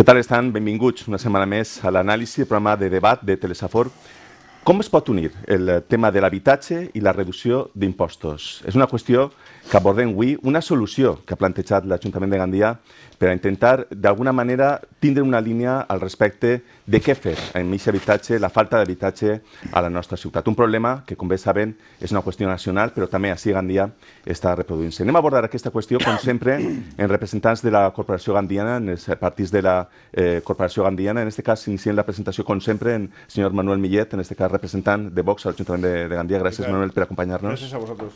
Què tal estan? Benvinguts una setmana més a l'anàlisi del programa de debat de Telesafor com es pot unir el tema de l'habitatge i la reducció d'impostos? És una qüestió que abordem avui, una solució que ha plantejat l'Ajuntament de Gandia per a intentar, d'alguna manera, tindre una línia al respecte de què fer en mig habitatge, la falta d'habitatge a la nostra ciutat. Un problema que, com bé saben, és una qüestió nacional, però també així a Gandia està reproduint-se. Anem a abordar aquesta qüestió, com sempre, en representants de la Corporació Gandiana, en els partits de la eh, Corporació Gandiana. En aquest cas, iniciem la presentació, com sempre, en el senyor Manuel Millet, en aquest cas, presentan de Vox a l'Ajuntament de, de Gandia. Gracias Manuel, por acompañarnos. Gracias a vosotros.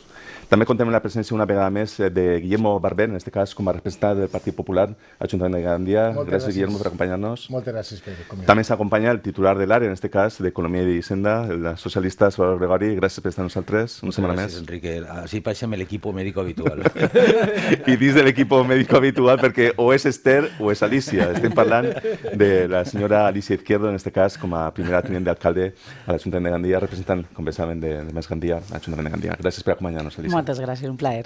También contamos la presencia una vegada mes eh, de Guillermo Barber, en este caso como representante del Partido Popular a de Gandia. Gracias Guillermo, por acompañarnos. Muchas gracias. También se acompaña el titular del área, en este caso de Economía y Senda, el socialista Salvador Gregori. Gracias por estar al nosaltres. Una Enrique. Así pasa el equipo médico habitual. Y dice el equipo médico habitual, porque o es Esther o es Alicia. estén parlant de la señora Alicia Izquierdo, en este caso como primera teniente alcalde a l'Ajuntament de Gandia, representant saben, de, de Més Gandia, l'Ajuntament de Gandia. Gràcies per acompanyar-nos, Elisa. Moltes gràcies, un plaer.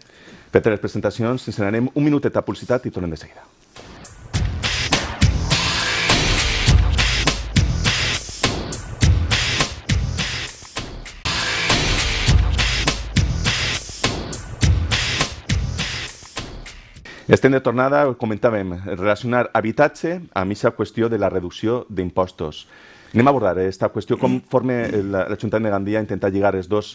Per les presentacions, ens n'anem un minutet a publicitat i tornem de seguida. Estem de tornada, comentàvem, relacionar habitatge amb aquesta qüestió de la reducció d'impostos. Anem a abordar aquesta eh, qüestió, com forma l'Ajuntament de Gandia intentar lligar els dos,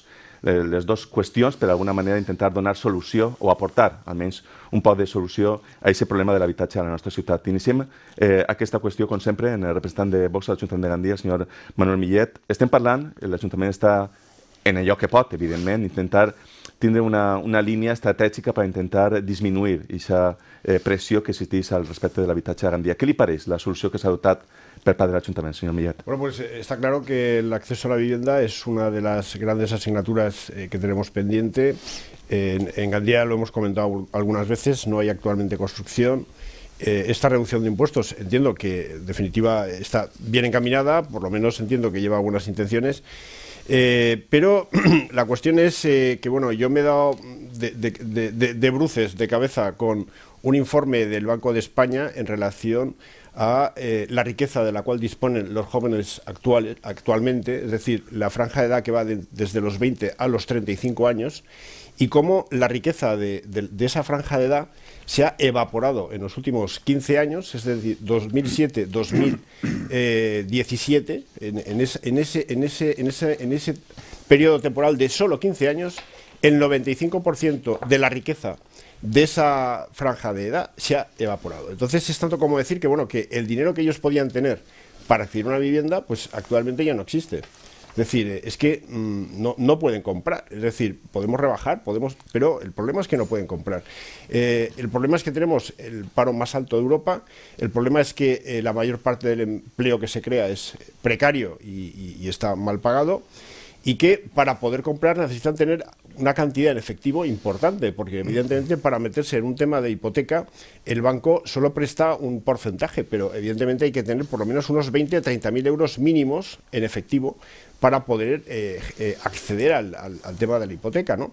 eh, les dues qüestions per alguna manera intentar donar solució o aportar almenys un poc de solució a aquest problema de l'habitatge a la nostra ciutat. Iniciem eh, aquesta qüestió, com sempre, en el representant de Vox a l'Ajuntament de Gandia, el senyor Manuel Millet. Estem parlant, l'Ajuntament està en allò que pot, evidentment, intentar tindre una, una línia estratègica per intentar disminuir aquesta eh, pressió que existeix al respecte de l'habitatge a Gandia. Què li pareix la solució que s'ha dotat per part de l'Ajuntament, señor Millet. Bueno, pues eh, está claro que el acceso a la vivienda es una de las grandes asignaturas eh, que tenemos pendiente. En, Gandía lo hemos comentado algunas veces, no hay actualmente construcción. Eh, esta reducción de impuestos entiendo que en definitiva está bien encaminada, por lo menos entiendo que lleva buenas intenciones. pero la cuestión es que, bueno, yo me he dado de, bruces de cabeza con un informe del Banco de España en relación a eh, la riqueza de la cual disponen los jóvenes actuales actualmente, es decir, la franja de edad que va desde los 20 a los 35 años, y cómo la riqueza de, esa franja de edad se ha evaporado en los últimos 15 años, es decir, 2007-2017, eh, en, ese, en, en ese periodo temporal de solo 15 años, el 95% de la riqueza de esa franja de edad se ha evaporado. Entonces es tanto como decir que bueno, que el dinero que ellos podían tener para adquirir una vivienda, pues actualmente ya no existe. Es decir, eh, es que mm, no, no, pueden comprar. Es decir, podemos rebajar, podemos, pero el problema es que no pueden comprar. Eh, el problema es que tenemos el paro más alto de Europa. El problema es que eh, la mayor parte del empleo que se crea es precario y está mal pagado. Y que para poder comprar necesitan tener una cantidad en efectivo importante, porque evidentemente para meterse en un tema de hipoteca, el banco solo presta un porcentaje, pero evidentemente hay que tener por lo menos unos 20 o 30 mil euros mínimos en efectivo para poder eh, eh, acceder al, tema de la hipoteca, ¿no?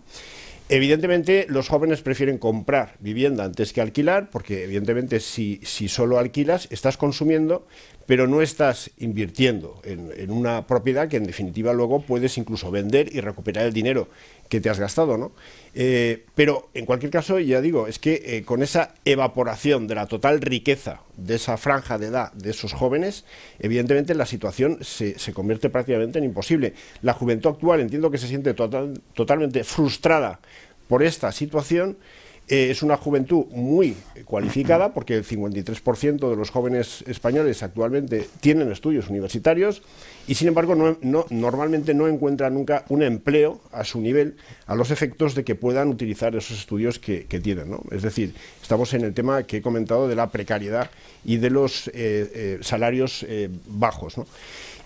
Evidentemente los jóvenes prefieren comprar vivienda antes que alquilar, porque evidentemente si, si solo alquilas estás consumiendo, pero no estás invirtiendo en, en, una propiedad que en definitiva luego puedes incluso vender y recuperar el dinero que te has gastado, ¿no? Eh, pero en cualquier caso, ya digo, es que eh, con esa evaporación de la total riqueza de esa franja de edad de esos jóvenes, evidentemente la situación se, se convierte prácticamente en imposible. La juventud actual entiendo que se siente total, totalmente frustrada por esta situación eh, es una juventud muy cualificada porque el 53% de los jóvenes españoles actualmente tienen estudios universitarios y sin embargo normalmente no encuentran nunca un empleo a su nivel a los efectos de que puedan utilizar esos estudios que, tienen. Es decir, estamos en el tema que he comentado de la precariedad y de los eh, eh, salarios bajos.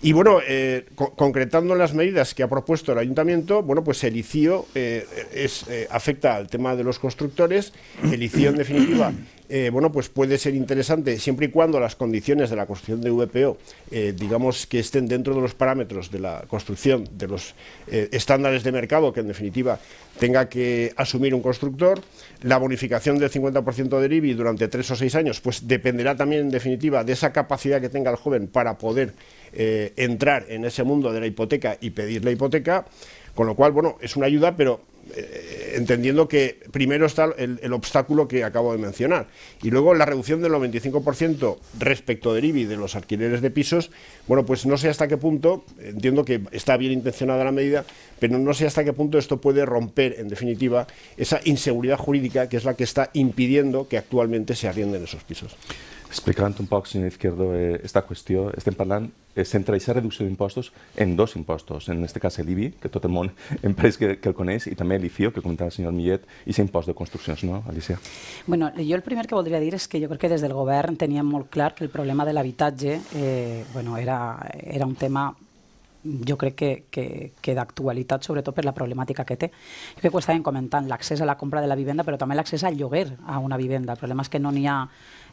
Y bueno, eh, concretando las medidas que ha propuesto el ayuntamiento, bueno, pues el ICIO eh, es, eh, afecta al tema de los constructores, el ICIO en definitiva eh, bueno, pues puede ser interesante siempre y cuando las condiciones de la construcción de VPO, eh, digamos que estén dentro de los parámetros de la construcción, de los eh, estándares de mercado que en definitiva tenga que asumir un constructor, la bonificación del 50% del IBI durante tres o seis años, pues dependerá también en definitiva de esa capacidad que tenga el joven para poder entrar en ese mundo de la hipoteca y pedir la hipoteca, con lo cual, bueno, es una ayuda, pero eh, entendiendo que primero está el, obstáculo que acabo de mencionar. Y luego la reducción del 95% respecto del IBI de los alquileres de pisos, bueno, pues no sé hasta qué punto, entiendo que está bien intencionada la medida, pero no sé hasta qué punto esto puede romper, en definitiva, esa inseguridad jurídica que es la que está impidiendo que actualmente se arrienden esos pisos. explicant un poc, senyor Izquierdo, aquesta eh, qüestió, estem parlant és eh, centra aquesta reducció d'impostos en dos impostos, en aquest cas l'IBI, que tot el món em pareix que, que el coneix, i també l'IFIO, que comentava el senyor Millet, i l'impost de construccions, no, Alicia? Bueno, jo el primer que voldria dir és que jo crec que des del govern teníem molt clar que el problema de l'habitatge eh, bueno, era, era un tema jo crec que, que, que d'actualitat, sobretot per la problemàtica que té. Jo crec que ho estàvem comentant, l'accés a la compra de la vivenda, però també l'accés al lloguer a una vivenda. El problema és que no n'hi ha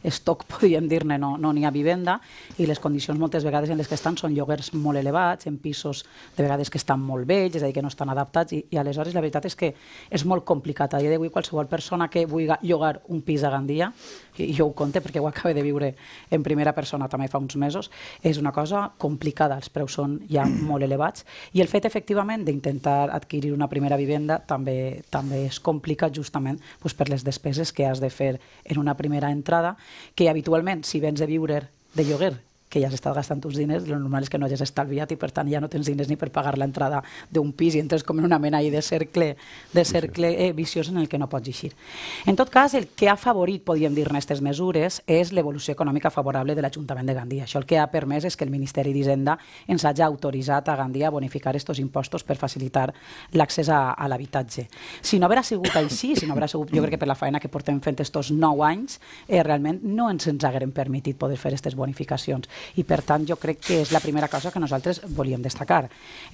estoc, podríem dir-ne, no n'hi no ha vivenda, i les condicions moltes vegades en les que estan són lloguers molt elevats, en pisos de vegades que estan molt vells, és a dir, que no estan adaptats, i, i aleshores la veritat és que és molt complicat. A dia d'avui qualsevol persona que vulgui llogar un pis a Gandia i jo ho conte perquè ho acabo de viure en primera persona també fa uns mesos, és una cosa complicada, els preus són ja molt elevats i el fet efectivament d'intentar adquirir una primera vivenda també també és complicat justament doncs, per les despeses que has de fer en una primera entrada, que habitualment si vens de viure de lloguer que ja has estat gastant uns diners, el normal és que no hagis estalviat i per tant ja no tens diners ni per pagar l'entrada d'un pis i entres com en una mena de cercle, de cercle eh, viciós en el que no pots eixir. En tot cas, el que ha favorit, podríem dir, aquestes mesures és l'evolució econòmica favorable de l'Ajuntament de Gandia. Això el que ha permès és que el Ministeri d'Hisenda ens hagi autoritzat a Gandia a bonificar aquests impostos per facilitar l'accés a, a l'habitatge. Si no haurà sigut així, si no haurà sigut, jo crec que per la feina que portem fent aquests nou anys, eh, realment no ens, ens haguem permitit poder fer aquestes bonificacions i per tant jo crec que és la primera cosa que nosaltres volíem destacar.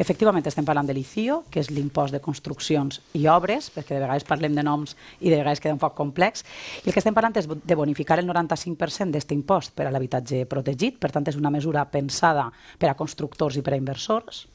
Efectivament estem parlant de l'ICIO, que és l'impost de construccions i obres, perquè de vegades parlem de noms i de vegades queda un poc complex, i el que estem parlant és de bonificar el 95% d'aquest impost per a l'habitatge protegit, per tant és una mesura pensada per a constructors i per a inversors,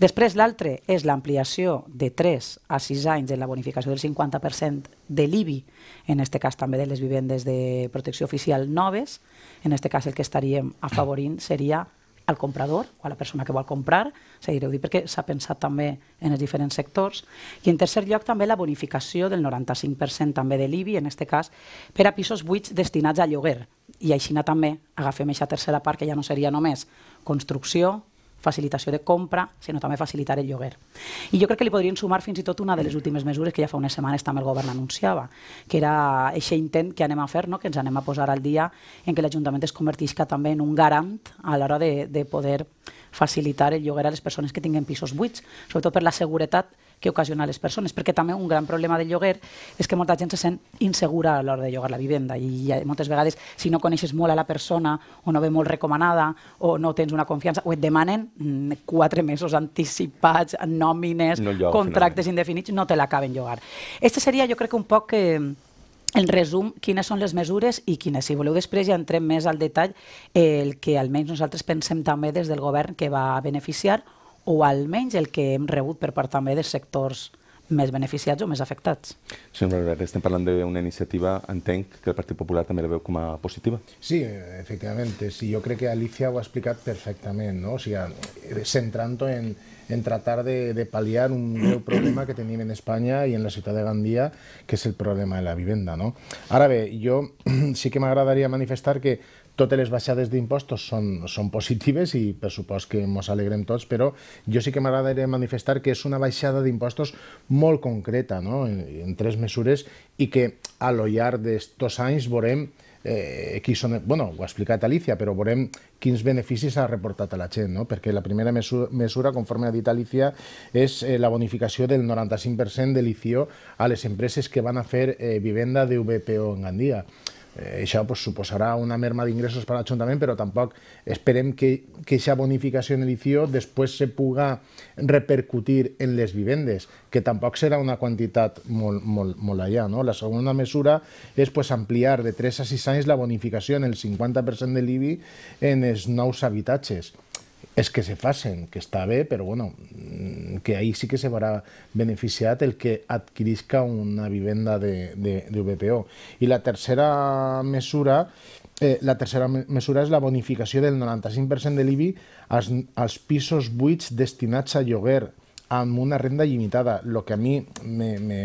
Després l'altre és l'ampliació de 3 a 6 anys de la bonificació del 50% de l'IBI, en aquest cas també de les vivendes de protecció oficial noves. En aquest cas el que estaríem afavorint seria al comprador o a la persona que vol comprar, s'ha dir perquè s'ha pensat també en els diferents sectors. I en tercer lloc també la bonificació del 95% també de l'IBI, en aquest cas per a pisos buits destinats a lloguer. I així també agafem aquesta tercera part que ja no seria només construcció, facilitació de compra, sinó també facilitar el lloguer. I jo crec que li podrien sumar fins i tot una de les últimes mesures que ja fa unes setmanes també el govern anunciava, que era aquest intent que anem a fer, no? que ens anem a posar al dia en què l'Ajuntament es convertisca també en un garant a l'hora de, de poder facilitar el lloguer a les persones que tinguen pisos buits, sobretot per la seguretat que ocasiona a les persones, perquè també un gran problema del lloguer és que molta gent se sent insegura a l'hora de llogar la vivenda i moltes vegades si no coneixes molt a la persona o no ve molt recomanada o no tens una confiança o et demanen mm, quatre mesos anticipats, nòmines, no lloc, contractes finalment. indefinits, no te l'acaben llogar. Este seria jo crec que un poc eh, en resum, quines són les mesures i quines, si voleu, després ja entrem més al detall eh, el que almenys nosaltres pensem també des del govern que va beneficiar o almenys el que hem rebut per part també dels sectors més beneficiats o més afectats. Senyor Albert, estem parlant d'una iniciativa, entenc, que el Partit Popular també la veu com a positiva. Sí, efectivament. Sí, jo crec que Alicia ho ha explicat perfectament, no? o sigui, centrant-ho en, en tratar de, de pal·liar un greu problema que tenim en Espanya i en la ciutat de Gandia, que és el problema de la vivenda. No? Ara bé, jo sí que m'agradaria manifestar que totes les baixades d'impostos són, són positives i per supost que ens alegrem tots, però jo sí que m'agradaria manifestar que és una baixada d'impostos molt concreta, no? en, en tres mesures, i que a lo llarg d'aquests anys veurem eh, qui són... bueno, ho ha explicat Alicia, però veurem quins beneficis ha reportat a la gent, no? perquè la primera mesura, mesura conforme ha dit Alicia, és eh, la bonificació del 95% de l'ICIO a les empreses que van a fer eh, vivenda de VPO en Gandia. Eh, això pues, suposarà una merma d'ingressos per a l'Ajuntament, però tampoc esperem que aquesta bonificació en edició després se puga repercutir en les vivendes, que tampoc serà una quantitat molt, molt, molt allà. No? La segona mesura és pues, ampliar de 3 a 6 anys la bonificació en el 50% de l'IBI en els nous habitatges és que se facin, que està bé, però bueno, mm, que ahir sí que se verà beneficiat el que adquirisca una vivenda de, de, de VPO. I la tercera mesura eh, la tercera mesura és la bonificació del 95% de l'IBI als, als pisos buits destinats a lloguer amb una renda limitada, el que a mi me, me,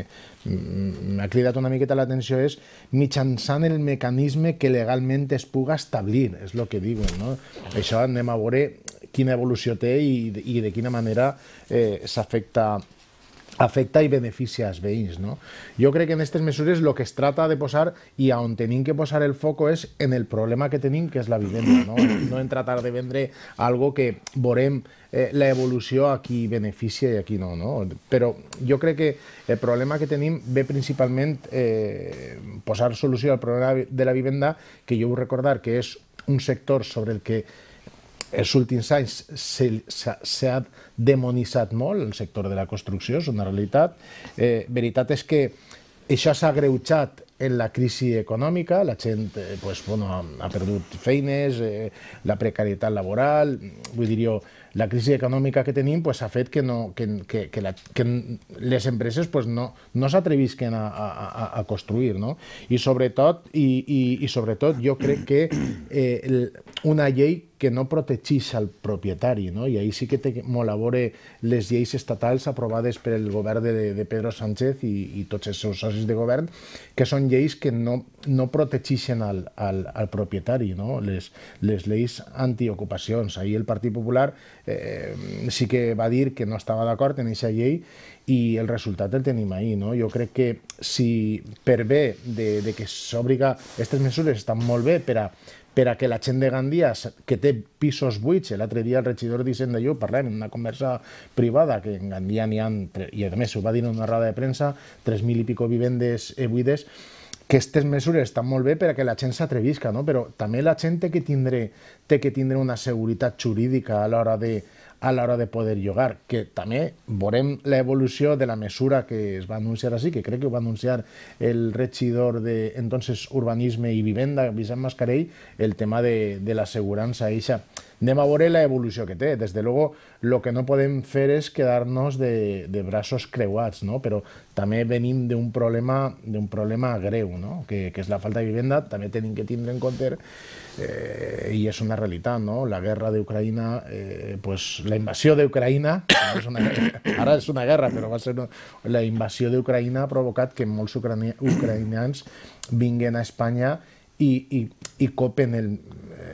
m'ha mm, mm, cridat una miqueta l'atenció és mitjançant el mecanisme que legalment es puga establir, és el que diuen. No? Això anem a veure quina evolució té i, i de quina manera eh, s'afecta afecta i beneficia els veïns. No? Jo crec que en aquestes mesures el que es trata de posar i on tenim que posar el foc és en el problema que tenim, que és la vivenda, no, no en tratar de vendre algo que veurem eh, la evolució a qui beneficia i a qui no, no. Però jo crec que el problema que tenim ve principalment eh, posar solució al problema de la vivenda, que jo vull recordar que és un sector sobre el que els últims anys s'ha demonitzat molt el sector de la construcció, és una realitat. Eh, veritat és que això s'ha greutjat en la crisi econòmica, la gent eh, pues, bueno, ha, ha perdut feines, eh, la precarietat laboral, vull dir jo, la crisi econòmica que tenim pues, ha fet que, no, que, que, que, la, que les empreses pues, no, no s'atrevisquen a, a, a construir. No? I, sobretot, i, i, I sobretot jo crec que eh, una llei que no protegís al propietari, no? i ahir sí que té molt a veure les lleis estatals aprovades per el govern de, de Pedro Sánchez i, i tots els seus socis de govern, que són lleis que no, no protegeixen al, al, al propietari, no? les, les lleis antiocupacions. Ahir el Partit Popular eh, sí que va dir que no estava d'acord en aquesta llei i el resultat el tenim ahir. No? Jo crec que si per bé de, de que s'obriga, aquestes mesures estan molt bé per a, per a que la gent de Gandia, que té pisos buits, eh, l'altre dia el regidor d'Hisenda de jo parlem en una conversa privada, que en Gandia n'hi ha, i a més ho va dir en una roda de premsa, 3.000 i pico vivendes eh, buides, que aquestes mesures estan molt bé per a que la gent s'atrevisca, no? però també la gent té que tindre, té que tindre una seguretat jurídica a l'hora de, a l'hora de poder llogar, que també veurem l'evolució de la mesura que es va anunciar així, que crec que ho va anunciar el regidor de entonces Urbanisme i Vivenda, Vicent Mascarell, el tema de, de l'assegurança eixa anem a veure evolució que té. Des de logo, el que no podem fer és quedar-nos de, de braços creuats, no? però també venim d'un problema, d'un problema greu, no? que, que és la falta de vivenda, també tenim que tindre en compte, eh, i és una realitat, no? la guerra d'Ucraïna, eh, pues, la invasió d'Ucraïna, no ara és una guerra, però va ser una, la invasió d'Ucraïna ha provocat que molts ucrania, ucraïnians vinguen a Espanya i, i, i copen el,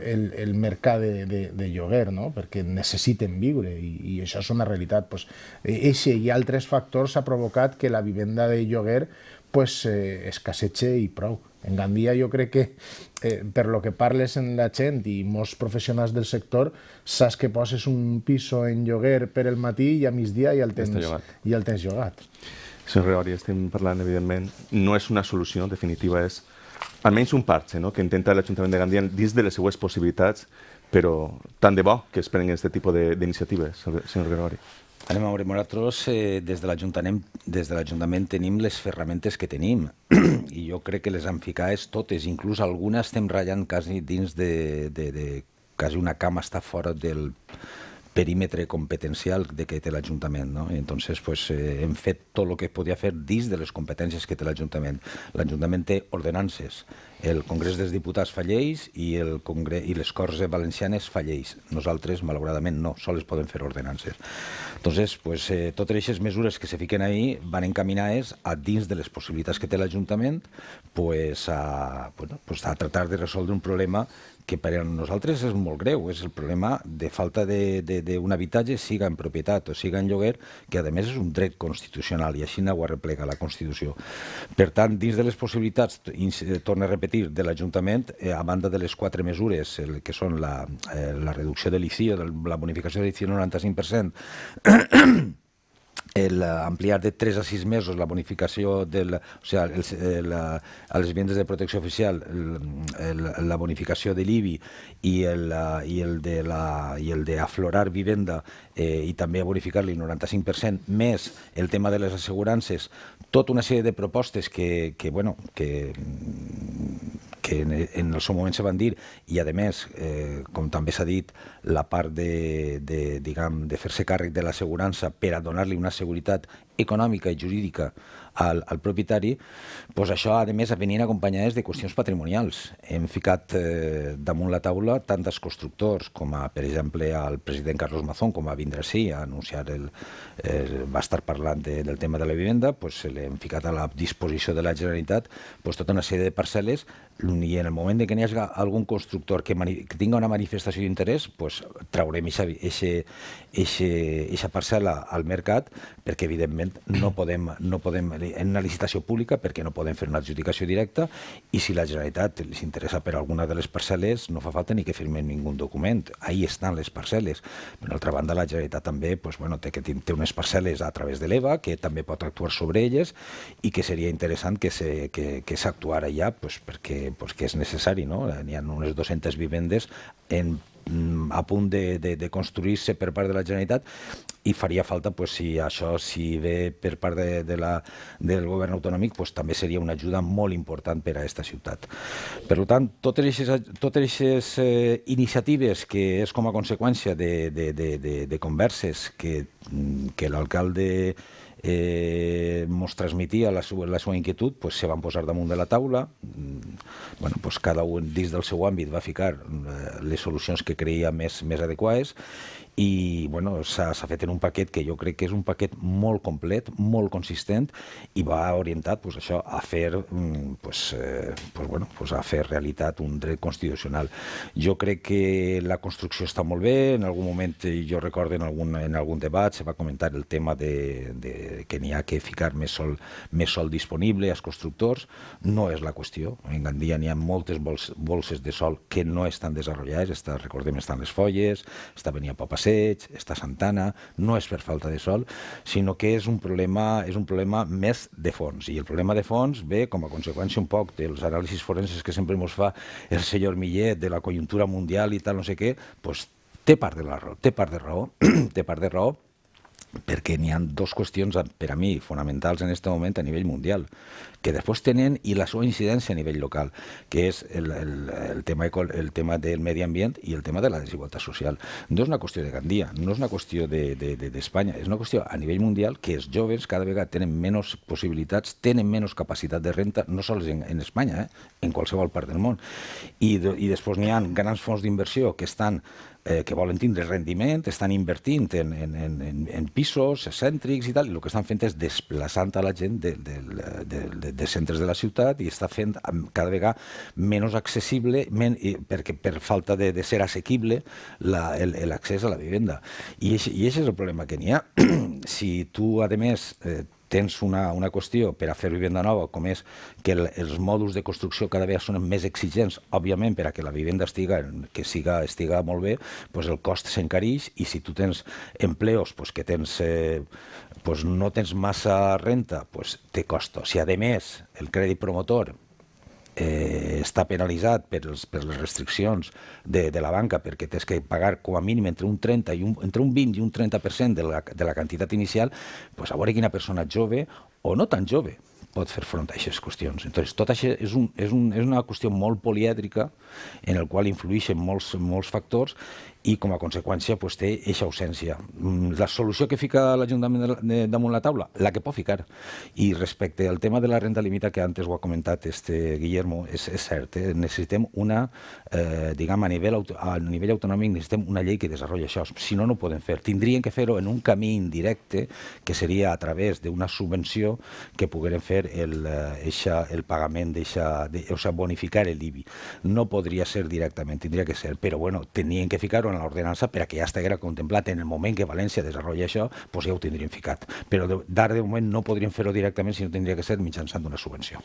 el, el mercat de, de, de lloguer, no? perquè necessiten viure i, i això és una realitat. Pues, eh, eixe i altres factors ha provocat que la vivenda de lloguer pues, eh, escassetxe i prou. En Gandia jo crec que eh, per lo que parles en la gent i molts professionals del sector saps que poses un piso en lloguer per el matí i a migdia i el tens, i el tens llogat. Senyor Reori, estem parlant, evidentment, no és una solució, definitiva és almenys un parxe no? que intenta l'Ajuntament de Gandia dins de les seues possibilitats, però tant de bo que es prenen aquest tipus d'iniciatives, senyor Gregori. Anem a veure, nosaltres eh, des de l'Ajuntament de tenim les ferramentes que tenim i jo crec que les han ficades totes, inclús algunes estem ratllant quasi dins de, de, de quasi una cama està fora del, perímetre competencial de que té l'Ajuntament. No? I entonces pues, eh, hem fet tot el que es podia fer dins de les competències que té l'Ajuntament. L'Ajuntament té ordenances, el Congrés dels Diputats fa lleis i, el Congrés, i les Corts Valencianes fa lleis. Nosaltres, malauradament, no, sols poden fer ordenances. Entonces, pues, eh, totes aquestes mesures que se fiquen ahí van encaminades a dins de les possibilitats que té l'Ajuntament pues, a, bueno, pues, a tratar de resoldre un problema que per a nosaltres és molt greu, és el problema de falta d'un habitatge, siga en propietat o siga en lloguer, que a més és un dret constitucional i així ho arreplega la Constitució. Per tant, dins de les possibilitats, eh, torno a repetir, de l'Ajuntament, eh, a banda de les quatre mesures, el, que són la, eh, la reducció de o la bonificació de del 95%, el eh, ampliar de 3 a 6 mesos la bonificació del, o sea, el, el, a eh, les vivendes de protecció oficial el, la bonificació de l'IBI i el, eh, i el de la, i el de aflorar vivenda eh, i també bonificar-li el 95% més el tema de les assegurances tota una sèrie de propostes que, que bueno, que que en, en el seu moment se van dir, i a més, eh, com també s'ha dit, la part de, de, diguem, de fer-se càrrec de l'assegurança per a donar-li una seguretat econòmica i jurídica al, al propietari, doncs això, a més, venien acompanyades de qüestions patrimonials. Hem ficat eh, damunt la taula tant dels constructors com, a, per exemple, el president Carlos Mazón, com va vindre sí a anunciar, el, eh, va estar parlant de, del tema de la vivenda, doncs se l'hem ficat a la disposició de la Generalitat doncs, tota una sèrie de parcel·les i en el moment que n'hi hagi algun constructor que, que tingui una manifestació d'interès, doncs, traurem eixa parcel·la al mercat perquè, evidentment, no podem, no podem en una licitació pública perquè no poden fer una adjudicació directa i si la Generalitat els interessa per alguna de les parcel·les no fa falta ni que firmen ningú document. Ahí estan les parcel·les. Per altra banda, la Generalitat també pues, bueno, té, que té unes parcel·les a través de l'EVA que també pot actuar sobre elles i que seria interessant que se, que, que s'actuara ja pues, perquè pues, que és necessari. No? N'hi ha unes 200 vivendes en Mm, a punt de, de, de construir-se per part de la Generalitat i faria falta, pues, si això si ve per part de, de la, del govern autonòmic, pues, també seria una ajuda molt important per a aquesta ciutat. Per tant, totes aquestes, totes aquestes eh, iniciatives que és com a conseqüència de, de, de, de, de converses que, mm, que l'alcalde eh, mos transmetia la, la seva inquietud, pues, se van posar damunt de la taula, mm, bueno, pues, cada un dins del seu àmbit va ficar eh, les solucions que creia més, més adequades i bueno, s'ha fet en un paquet que jo crec que és un paquet molt complet, molt consistent i va orientat pues, això a fer mm, pues, eh, pues, bueno, pues, a fer realitat un dret constitucional. Jo crec que la construcció està molt bé, en algun moment eh, jo recordo en algun, en algun debat se va comentar el tema de, de que n'hi ha que ficar més sol, més sol disponible als constructors, no és la qüestió. En Gandia n'hi ha moltes bolses, bolses de sol que no estan desenvolupades, està, recordem, estan les folles, està venia a Papacé, passeig, està Santana, no és per falta de sol, sinó que és un problema, és un problema més de fons. I el problema de fons ve com a conseqüència un poc dels anàlisis forenses que sempre ens fa el senyor Millet de la conjuntura mundial i tal, no sé què, doncs té part de la raó, té part de raó, té part de raó, perquè n'hi ha dues qüestions per a mi fonamentals en aquest moment a nivell mundial, que després tenen i la seva incidència a nivell local, que és el, el, el, tema, el tema del medi ambient i el tema de la desigualtat social. No és una qüestió de Gandia, no és una qüestió d'Espanya, de, de, de, és una qüestió a nivell mundial que els joves cada vegada tenen menys possibilitats, tenen menys capacitat de renta, no sols en, en Espanya, eh? en qualsevol part del món. I, de, i després n'hi ha grans fons d'inversió que estan eh, que volen tindre rendiment, estan invertint en, en, en, en pisos excèntrics i tal, i el que estan fent és desplaçant a la gent de, de, de, de, de centres de la ciutat i està fent cada vegada menys accessible, men, i, perquè per falta de, de ser assequible l'accés la, a la vivenda. I, i aquest és el problema que n'hi ha. si tu, a més, eh, tens una, una qüestió per a fer vivenda nova, com és que el, els mòduls de construcció cada vegada són més exigents, òbviament, per a que la vivenda estiga, que siga, estiga molt bé, pues el cost s'encareix i si tu tens empleos pues, que tens, eh, pues no tens massa renta, pues te costa. Si a més el crèdit promotor eh, està penalitzat per, els, per les restriccions de, de la banca perquè tens que pagar com a mínim entre un 30 i un, entre un 20 i un 30% de la, de la quantitat inicial, pues a veure quina persona jove o no tan jove pot fer front a aquestes qüestions. Entonces, tot això és, un, és, un, és una qüestió molt polièdrica en el qual influeixen molts, molts factors i com a conseqüència pues, té eixa ausència. Mm, la solució que fica l'Ajuntament damunt la taula, la que pot ficar. I respecte al tema de la renda límita, que antes ho ha comentat este Guillermo, és, és cert, eh? necessitem una, eh, diguem, a nivell, a nivell autonòmic necessitem una llei que desenvolupi això, si no, no ho podem fer. Tindrien que fer-ho en un camí indirecte, que seria a través d'una subvenció que pogueren fer el, eh, eixa, el pagament d'eixa, de, o sigui, bonificar l'IBI. No podria ser directament, tindria que ser, però bueno, tenien que ficar-ho en l'ordenança per a que ja estiguera contemplat en el moment que València desenvolupa això, doncs ja ho tindríem ficat. Però d'ara de moment no podríem fer-ho directament, sinó tindria que ser mitjançant una subvenció.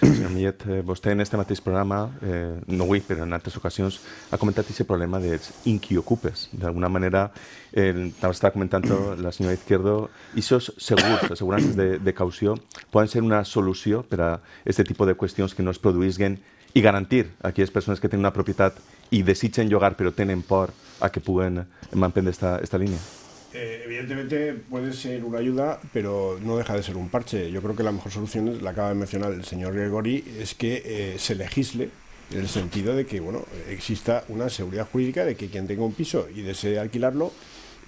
Senyor Millet, eh, vostè en este mateix programa, eh, no avui, però en altres ocasions, ha comentat aquest problema dels inquiocupes. D'alguna manera, eh, estava comentant la senyora Izquierdo, i aquests segurs, assegurances de, de caució, poden ser una solució per a aquest tipus de qüestions que no es produïsguen i garantir a aquelles persones que tenen una propietat ¿Y desechen llegar, pero tenen por a que puedan mantener esta, esta línea? Eh, evidentemente puede ser una ayuda, pero no deja de ser un parche. Yo creo que la mejor solución, la acaba de mencionar el señor gregory es que eh, se legisle en el sentido de que bueno exista una seguridad jurídica de que quien tenga un piso y desee alquilarlo,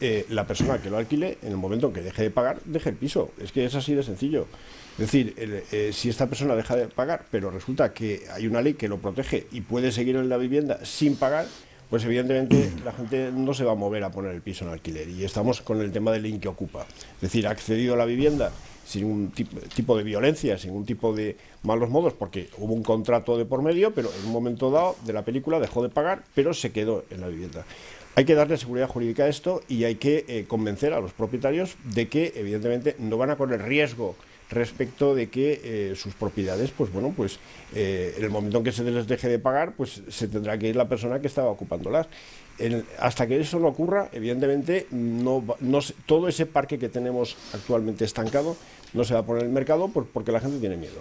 eh, la persona que lo alquile, en el momento en que deje de pagar, deje el piso. Es que es así de sencillo. Es decir, eh, si esta persona deja de pagar, pero resulta que hay una ley que lo protege y puede seguir en la vivienda sin pagar, pues evidentemente la gente no se va a mover a poner el piso en alquiler. Y estamos con el tema del que ocupa. Es decir, ha accedido a la vivienda sin un tipo, de violencia, sin un tipo de malos modos, porque hubo un contrato de por medio, pero en un momento dado de la película dejó de pagar, pero se quedó en la vivienda. Hay que darle seguridad jurídica a esto y hay que eh, convencer a los propietarios de que evidentemente no van a poner riesgo respecto de que eh, sus propiedades, pues bueno, pues eh, en el momento en que se les deje de pagar, pues se tendrá que ir la persona que estaba ocupándolas. hasta que eso no ocurra, evidentemente, no, no, todo ese parque que tenemos actualmente estancado no se va a poner en el mercado porque la gente tiene miedo.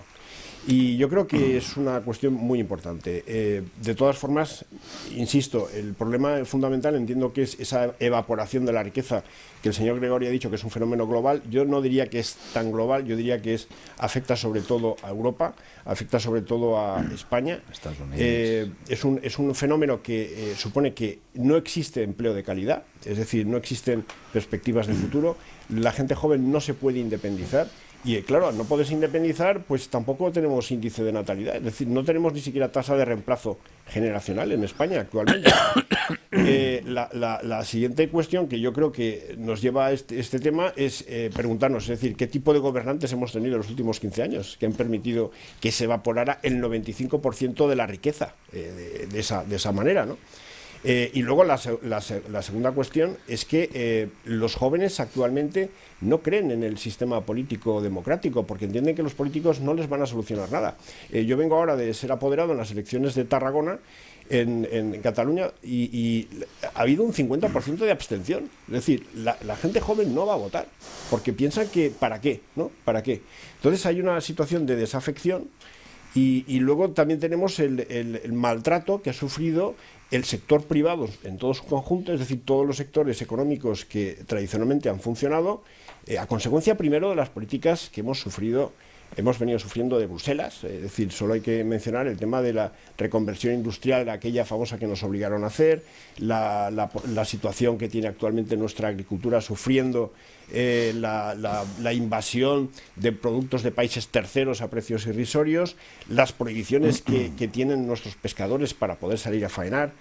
Y yo creo que es una cuestión muy importante. Eh, de todas formas, insisto, el problema fundamental entiendo que es esa evaporación de la riqueza que el señor Gregorio ha dicho que es un fenómeno global. Yo no diría que es tan global, yo diría que es afecta sobre todo a Europa, afecta sobre todo a España. Estados Unidos. Eh, es, un, es un fenómeno que eh, supone que no existe empleo de calidad, es decir, no existen perspectivas de futuro. La gente joven no se puede independizar. Y eh, claro, no puedes independizar, pues tampoco tenemos índice de natalidad, es decir, no tenemos ni siquiera tasa de reemplazo generacional en España actualmente. Eh, la, siguiente cuestión que yo creo que nos lleva a este, este tema es eh, preguntarnos, es decir, ¿qué tipo de gobernantes hemos tenido en los últimos 15 años que han permitido que se evaporara el 95% de la riqueza de, de, esa, de esa manera? ¿no? Eh, y luego la, segunda cuestión es que eh, los jóvenes actualmente no creen en el sistema político democrático porque entienden que los políticos no les van a solucionar nada. Eh, yo vengo ahora de ser apoderado en las elecciones de Tarragona en, Cataluña y, ha habido un 50% de abstención. Es decir, la, gente joven no va a votar porque piensan que ¿para qué? ¿no? ¿Para qué? Entonces hay una situación de desafección y, luego también tenemos el maltrato que ha sufrido el sector privado en todo su conjunto, es decir, todos los sectores económicos que tradicionalmente han funcionado, eh, a consecuencia primero de las políticas que hemos sufrido hemos venido sufriendo de Bruselas, eh, es decir, solo hay que mencionar el tema de la reconversión industrial, aquella famosa que nos obligaron a hacer, la, situación que tiene actualmente nuestra agricultura sufriendo eh, la, invasión de productos de países terceros a precios irrisorios, las prohibiciones que, tienen nuestros pescadores para poder salir a faenar.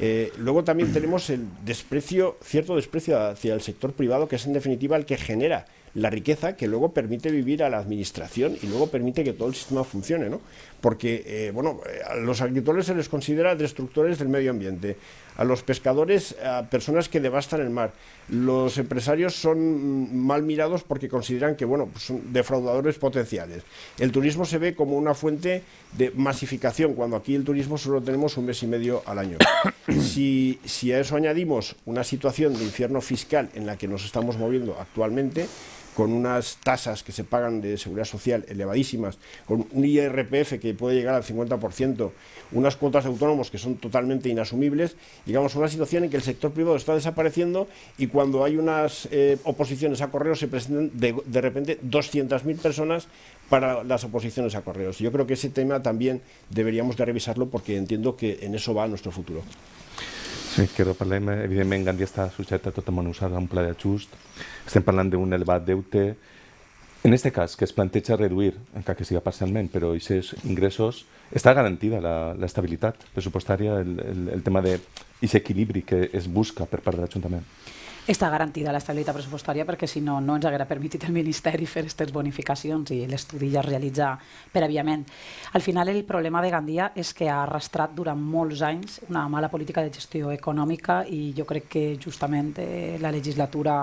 Eh, luego también tenemos el desprecio, cierto desprecio hacia el sector privado, que es en definitiva el que genera la riqueza que luego permite vivir a la administración y luego permite que todo el sistema funcione, ¿no? Porque, eh, bueno, eh, a los agricultores se les considera destructores del medio ambiente, a los pescadores a personas que devastan el mar, los empresarios son mal mirados porque consideran que, bueno, pues son defraudadores potenciales. El turismo se ve como una fuente de masificación, cuando aquí el turismo solo tenemos un mes y medio al año. Si, si a eso añadimos una situación de infierno fiscal en la que nos estamos moviendo actualmente, con unas tasas que se pagan de seguridad social elevadísimas, con un IRPF que puede llegar al 50%, unas cuotas de autónomos que son totalmente inasumibles, digamos una situación en que el sector privado está desapareciendo y cuando hay unas eh, oposiciones a correos se presentan de, de repente 200.000 personas para las oposiciones a correos. Yo creo que ese tema también deberíamos de revisarlo porque entiendo que en eso va nuestro futuro. Sí, que no parlem, evidentment, Gandia està subjecta a tota manussada, un pla d'ajust, estem parlant d'un elevat deute, en aquest cas, que es planteja reduir, encara que siga parcialment, però aquests ingressos, està garantida l'estabilitat pressupostària, el, el, el tema d'aquest equilibri que es busca per part de l'Ajuntament? està garantida l'estabilitat pressupostària perquè si no, no ens haguera permitit el Ministeri fer aquestes bonificacions i l'estudi ja es realitza prèviament. Al final el problema de Gandia és que ha arrastrat durant molts anys una mala política de gestió econòmica i jo crec que justament eh, la legislatura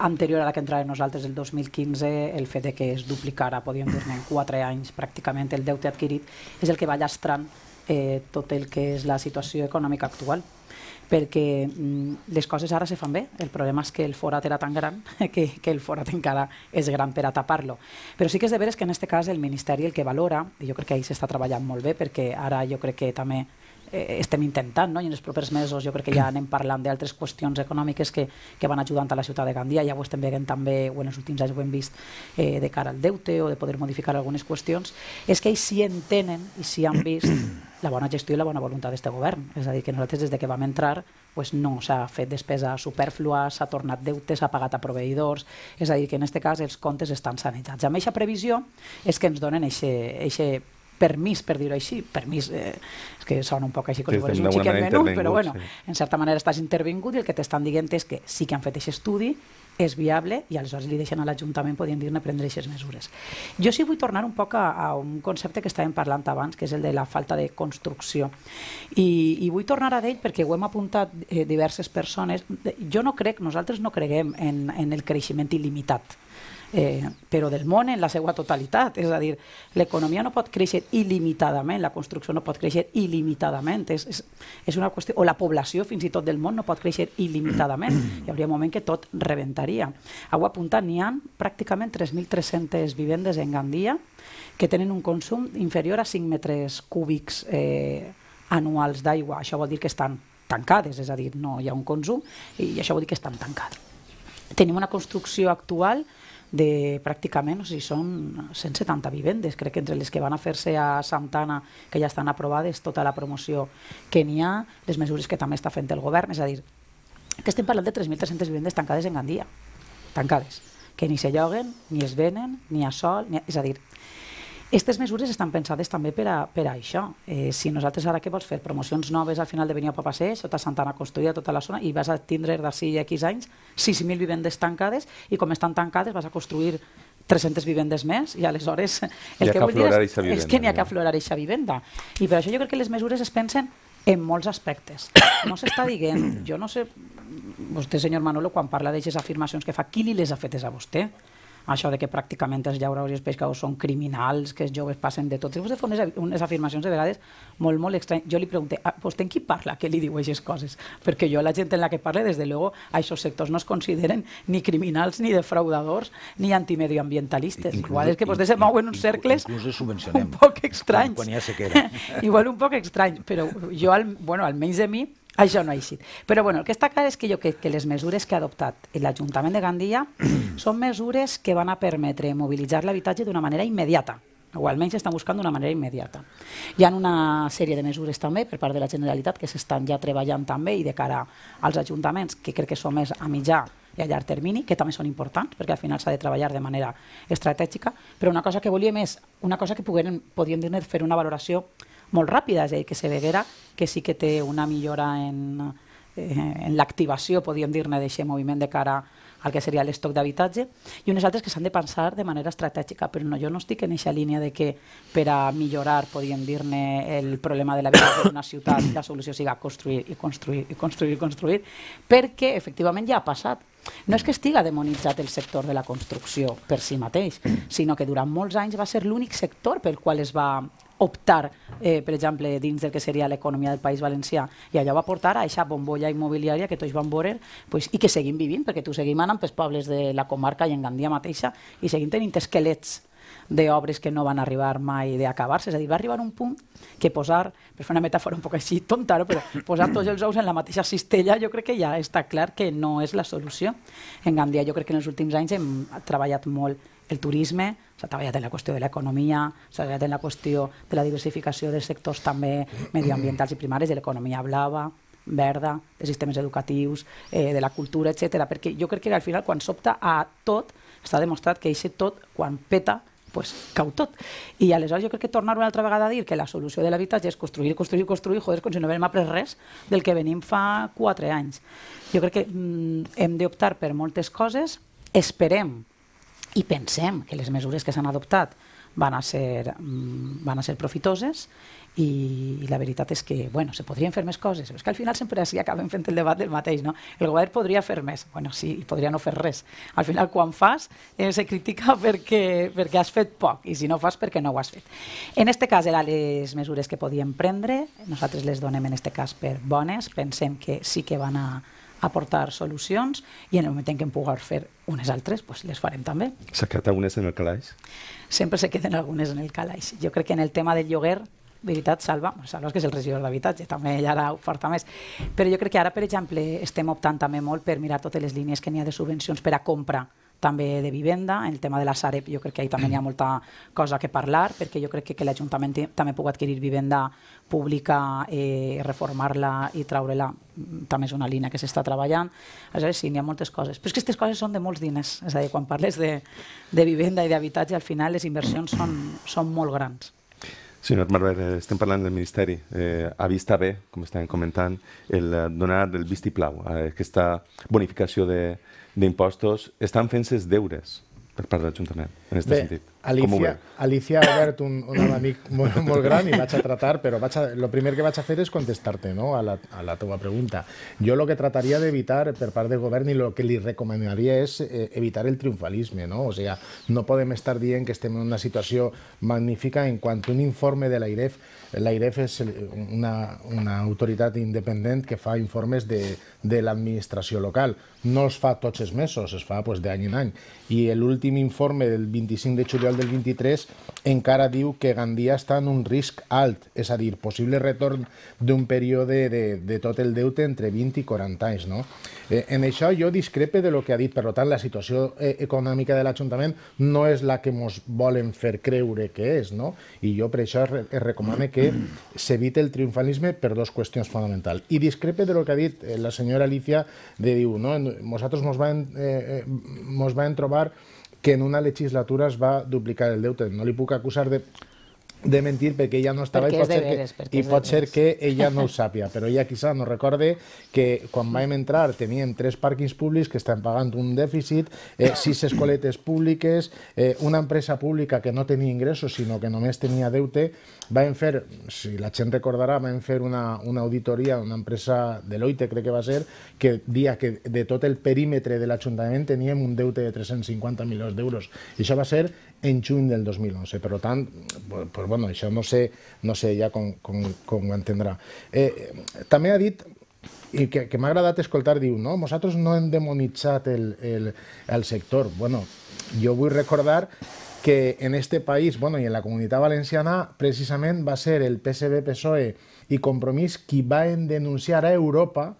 anterior a la que entrarem nosaltres el 2015, el fet de que es duplicara, podríem dir-ne, en quatre anys pràcticament el deute adquirit, és el que va llastrant eh, tot el que és la situació econòmica actual perquè mm, les coses ara se fan bé. El problema és que el forat era tan gran que, que el forat encara és gran per a tapar-lo. Però sí que és de veres que en aquest cas el Ministeri el que valora, i jo crec que ahir s'està treballant molt bé perquè ara jo crec que també eh, estem intentant, no? i en els propers mesos jo crec que ja anem parlant d'altres qüestions econòmiques que, que van ajudant a la ciutat de Gandia, ja ho estem veient també, o en els últims anys ho hem vist, eh, de cara al deute o de poder modificar algunes qüestions, és que ells sí entenen i sí han vist la bona gestió i la bona voluntat d'aquest govern. És a dir, que nosaltres des de que vam entrar pues no s'ha fet despesa superflua, s'ha tornat deutes, s'ha pagat a proveïdors, és a dir, que en aquest cas els comptes estan sanitats. Amb aquesta previsió és que ens donen eixe, eixe permís, per dir-ho així, permís, eh, és que sona un poc així com sí, si un xiquet menut, però bueno, sí. en certa manera estàs intervingut i el que t'estan dient és que sí que han fet aquest estudi, és viable i aleshores li deixen a l'Ajuntament, podien dir-ne, prendre aquestes mesures. Jo sí vull tornar un poc a, a un concepte que estàvem parlant abans, que és el de la falta de construcció. I, i vull tornar a d'ell perquè ho hem apuntat eh, diverses persones. Jo no crec, nosaltres no creguem en, en el creixement il·limitat eh, però del món en la seva totalitat. És a dir, l'economia no pot créixer il·limitadament, la construcció no pot créixer il·limitadament, és, és, és una qüestió, o la població fins i tot del món no pot créixer il·limitadament, hi hauria un moment que tot rebentaria. A Guapunta n'hi ha pràcticament 3.300 vivendes en Gandia que tenen un consum inferior a 5 metres cúbics eh, anuals d'aigua. Això vol dir que estan tancades, és a dir, no hi ha un consum i això vol dir que estan tancades. Tenim una construcció actual de pràcticament, o sigui, són 170 vivendes, crec que entre les que van a fer-se a Santana, que ja estan aprovades, tota la promoció que n'hi ha, les mesures que també està fent el govern, és a dir, que estem parlant de 3.300 vivendes tancades en Gandia, tancades, que ni se lloguen, ni es venen, ni a sol, ni a... és a dir, aquestes mesures estan pensades també per a, per a això. Eh, si nosaltres ara que vols fer promocions noves al final de venir a Papasseig, sota Santa Ana construïda, tota la zona, i vas a tindre d'ací a X anys 6.000 vivendes tancades, i com estan tancades vas a construir 300 vivendes més i aleshores el que vull dir és, vivenda, és que n'hi ha que aflorar aquesta vivenda. I per això jo crec que les mesures es pensen en molts aspectes. No s'està dient, jo no sé, vostè senyor Manolo quan parla d'aquestes afirmacions que fa, qui li les ha fetes a vostè? això de que pràcticament els llauradors i els pescadors són criminals, que els joves passen de tot. Vostè fa unes, unes afirmacions de vegades molt, molt estranyes. Jo li pregunté, a ah, vostè en qui parla que li diu aquestes coses? Perquè jo la gent en la que parle, des de luego, a aquests sectors no es consideren ni criminals, ni defraudadors, ni antimedioambientalistes. Inclús, Igual és que vostè se mou en uns cercles un poc estranys. Quan, quan ja ha Igual un poc estrany, però jo, al, bueno, almenys de mi, això no ha eixit. Però bueno, el que està clar és que jo crec que les mesures que ha adoptat l'Ajuntament de Gandia són mesures que van a permetre mobilitzar l'habitatge d'una manera immediata o almenys estan buscant d'una manera immediata. Hi ha una sèrie de mesures també per part de la Generalitat que s'estan ja treballant també i de cara als ajuntaments, que crec que són més a mitjà i a llarg termini, que també són importants, perquè al final s'ha de treballar de manera estratègica, però una cosa que volíem és, una cosa que dir podíem fer una valoració molt ràpida, és a eh, dir, que se veguera que sí que té una millora en, eh, en l'activació, podríem dir-ne, d'aquest moviment de cara al que seria l'estoc d'habitatge, i unes altres que s'han de pensar de manera estratègica, però no, jo no estic en aquesta línia de que per a millorar, podríem dir-ne, el problema de l'habitatge d'una ciutat, la solució siga construir i construir i construir i construir, perquè efectivament ja ha passat. No és que estiga demonitzat el sector de la construcció per si mateix, sinó que durant molts anys va ser l'únic sector pel qual es va optar, eh, per exemple, dins del que seria l'economia del País Valencià. I allò va portar a aquesta bombolla immobiliària que tots van veure pues, i que seguim vivint, perquè tu seguim anant pels pobles de la comarca i en Gandia mateixa i seguim tenint esquelets d'obres que no van arribar mai d'acabar-se. És a dir, va arribar un punt que posar, per fer una metàfora un poc així tonta, no? però posar tots els ous en la mateixa cistella jo crec que ja està clar que no és la solució. En Gandia jo crec que en els últims anys hem treballat molt el turisme, s'ha treballat en la qüestió de l'economia, s'ha treballat en la qüestió de la diversificació de sectors també medioambientals i primaris, de l'economia blava, verda, de sistemes educatius, eh, de la cultura, etc. Perquè jo crec que al final, quan s'opta a tot, està demostrat que eixe tot, quan peta, pues, cau tot. I aleshores jo crec que tornar una altra vegada a dir que la solució de l'habitatge és construir, construir, construir, joder, com si no haguem après res del que venim fa quatre anys. Jo crec que mm, hem d'optar per moltes coses, esperem i pensem que les mesures que s'han adoptat van a ser, mm, van a ser profitoses i, i la veritat és que, bueno, se podrien fer més coses, però és que al final sempre així acabem fent el debat del mateix, no? El govern podria fer més, bueno, sí, i podria no fer res. Al final, quan fas, eh, se critica perquè, perquè has fet poc, i si no fas, perquè no ho has fet. En este cas, eren les mesures que podíem prendre, nosaltres les donem en este cas per bones, pensem que sí que van a, aportar solucions i en el moment en què en puguem fer unes altres, doncs les farem també. S'ha quedat algunes en el calaix? Sempre se queden algunes en el calaix. Jo crec que en el tema del lloguer veritat, Salva, Salva que és el regidor d'habitatge, també ell ara ho porta més, però jo crec que ara, per exemple, estem optant també molt per mirar totes les línies que n'hi ha de subvencions per a compra també de vivenda, en el tema de la Sareb jo crec que ahir també hi ha molta cosa que parlar, perquè jo crec que, que l'Ajuntament també pugui adquirir vivenda pública, eh, reformar-la i traure-la, mm, també és una línia que s'està treballant, aleshores sí, n'hi ha moltes coses. Però és que aquestes coses són de molts diners, és a dir, quan parles de, de vivenda i d'habitatge, al final les inversions són, són molt grans. Senyor Marber, eh, estem parlant del Ministeri. Eh, ha vist bé, com estàvem comentant, el eh, donar el vistiplau a eh, aquesta bonificació de, d'impostos, estan fent-se els deures per part de l'Ajuntament, en aquest sentit. Alicia, Alicia ha obert un, un abanic molt, molt gran i vaig a tratar, però vaig a, lo primer que vaig a fer és contestar-te no? a, la, a la teva pregunta. Jo el que trataria d'evitar per part del govern i el que li recomanaria és eh, evitar el triomfalisme. No? O sigui, no podem estar dient que estem en una situació magnífica en quant un informe de l'AIREF L'AIREF és una, una autoritat independent que fa informes de, de l'administració local. No es fa tots els mesos, es fa pues, d'any en any. I l'últim informe del 25 de juliol juliol del 23 encara diu que Gandia està en un risc alt, és a dir, possible retorn d'un període de, de tot el deute entre 20 i 40 anys. No? Eh, en això jo discrepe de lo que ha dit, per tant, la situació eh, econòmica de l'Ajuntament no és la que ens volen fer creure que és, no? i jo per això es recomano que s'evite el triomfalisme per dos qüestions fonamentals. I discrepe de lo que ha dit eh, la senyora Alicia de diu, no? nosaltres ens van, eh, eh, mos van trobar que en una legislatura va va duplicar el deute. No le puedo acusar de de mentir perquè ella no estava perquè i pot, ser veres, que, i pot ser que ella no ho sàpia, però ella quizá no recorde que quan vam entrar teníem tres pàrquings públics que estan pagant un dèficit, eh, sis escoletes públiques, eh, una empresa pública que no tenia ingressos sinó que només tenia deute, vam fer, si la gent recordarà, vam fer una, una auditoria d'una empresa de l'OIT, crec que va ser, que dia que de tot el perímetre de l'Ajuntament teníem un deute de 350 milions d'euros. I això va ser en juny del 2011. Per tant, pues, bueno, això no sé, no sé ja com, com, com ho entendrà. Eh, també ha dit i que, que m'ha agradat escoltar, diu, no, nosaltres no hem demonitzat el, el, el sector. Bueno, jo vull recordar que en este país, bueno, i en la comunitat valenciana, precisament va ser el PSB, PSOE i Compromís qui van denunciar a Europa